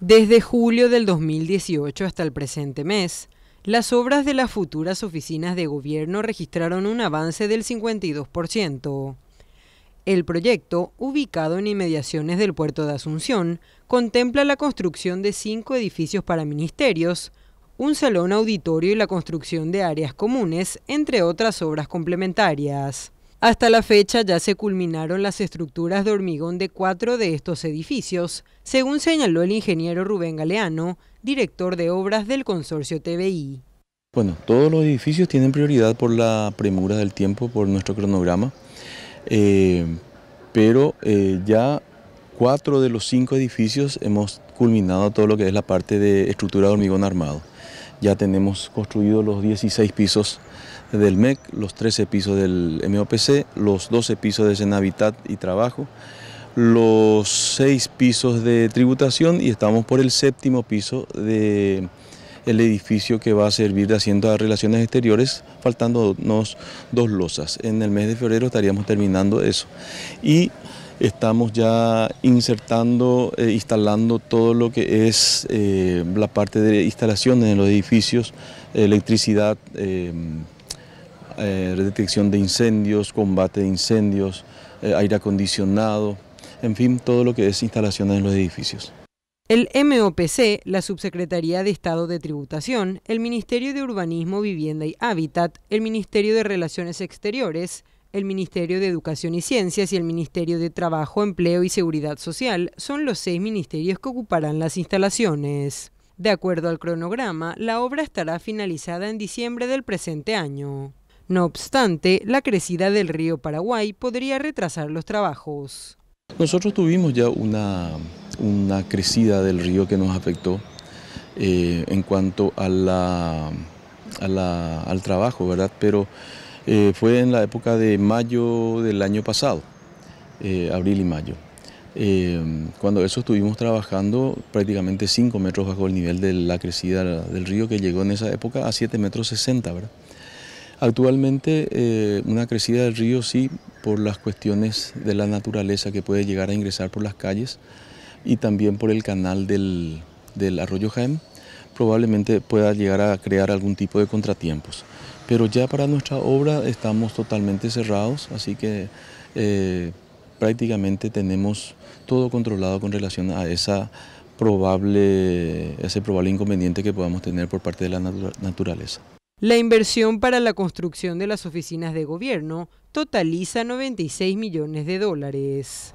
Desde julio del 2018 hasta el presente mes, las obras de las futuras oficinas de gobierno registraron un avance del 52%. El proyecto, ubicado en inmediaciones del puerto de Asunción, contempla la construcción de cinco edificios para ministerios, un salón auditorio y la construcción de áreas comunes, entre otras obras complementarias. Hasta la fecha ya se culminaron las estructuras de hormigón de cuatro de estos edificios, según señaló el ingeniero Rubén Galeano, director de obras del consorcio TBI. Bueno, todos los edificios tienen prioridad por la premura del tiempo, por nuestro cronograma, eh, pero eh, ya cuatro de los cinco edificios hemos culminado todo lo que es la parte de estructura de hormigón armado. Ya tenemos construidos los 16 pisos del MEC, los 13 pisos del MOPC, los 12 pisos de Senavitat y Trabajo, los 6 pisos de tributación y estamos por el séptimo piso del el edificio que va a servir de asiento a relaciones exteriores, faltándonos dos losas. En el mes de febrero estaríamos terminando eso. Y estamos ya insertando, eh, instalando todo lo que es eh, la parte de instalaciones en los edificios, electricidad, em, eh, detección de incendios, combate de incendios, eh, aire acondicionado, en fin, todo lo que es instalaciones en los edificios. El MOPC, la Subsecretaría de Estado de Tributación, el Ministerio de Urbanismo, Vivienda y Hábitat, el Ministerio de Relaciones Exteriores, el Ministerio de Educación y Ciencias y el Ministerio de Trabajo, Empleo y Seguridad Social son los seis ministerios que ocuparán las instalaciones. De acuerdo al cronograma, la obra estará finalizada en diciembre del presente año. No obstante, la crecida del río Paraguay podría retrasar los trabajos. Nosotros tuvimos ya una, crecida del río que nos afectó eh, en cuanto a la, al trabajo, ¿verdad? Pero eh, fue en la época de mayo del año pasado, eh, abril y mayo. cuando eso estuvimos trabajando prácticamente 5 metros bajo el nivel de la crecida del río que llegó en esa época a 7 metros 60, ¿verdad? Actualmente eh, una crecida del río sí por las cuestiones de la naturaleza que puede llegar a ingresar por las calles y también por el canal del, arroyo Jaén probablemente pueda llegar a crear algún tipo de contratiempos. Pero ya para nuestra obra estamos totalmente cerrados, así que eh, prácticamente tenemos todo controlado con relación a esa ese probable inconveniente que podamos tener por parte de la naturaleza. La inversión para la construcción de las oficinas de gobierno totaliza 96 millones de dólares.